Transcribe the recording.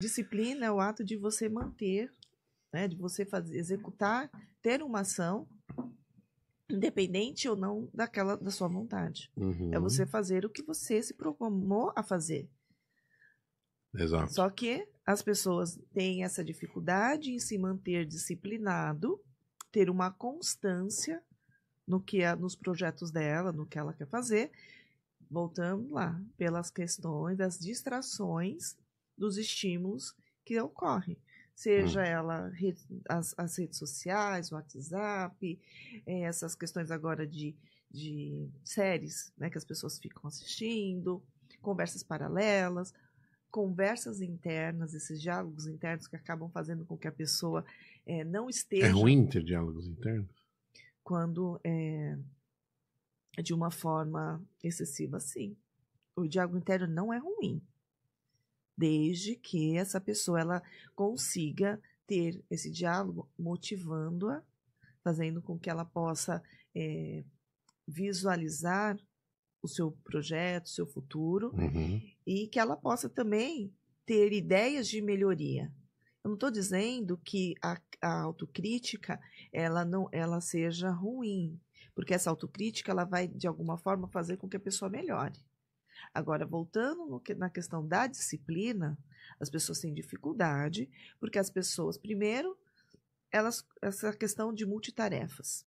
Disciplina é o ato de você manter, né, de você fazer, executar, ter uma ação, independente ou não daquela da sua vontade. É uhum. É você fazer o que você se programou a fazer. Exato. Só que as pessoas têm essa dificuldade em se manter disciplinado, ter uma constância no que é, nos projetos dela, no que ela quer fazer. Voltando lá, pelas questões das distrações dos estímulos que ocorrem. Seja hum. ela as, as, redes sociais, o WhatsApp, é, essas questões agora de, de séries né, que as pessoas ficam assistindo, conversas paralelas, conversas internas, esses diálogos internos que acabam fazendo com que a pessoa é, não é esteja. É ruim ter diálogos internos? Quando é de uma forma excessiva, sim. O diálogo interno não é ruim desde que essa pessoa ela consiga ter esse diálogo, motivando-a, fazendo com que ela possa é, visualizar o seu projeto, o seu futuro, uhum. e que ela possa também ter ideias de melhoria. Eu não estou dizendo que a, a, autocrítica ela não ela seja ruim, porque essa autocrítica ela vai de alguma forma fazer com que a pessoa melhore. Agora, voltando que, na questão da disciplina, as pessoas têm dificuldade, porque as pessoas, primeiro, elas, essa questão de multitarefas.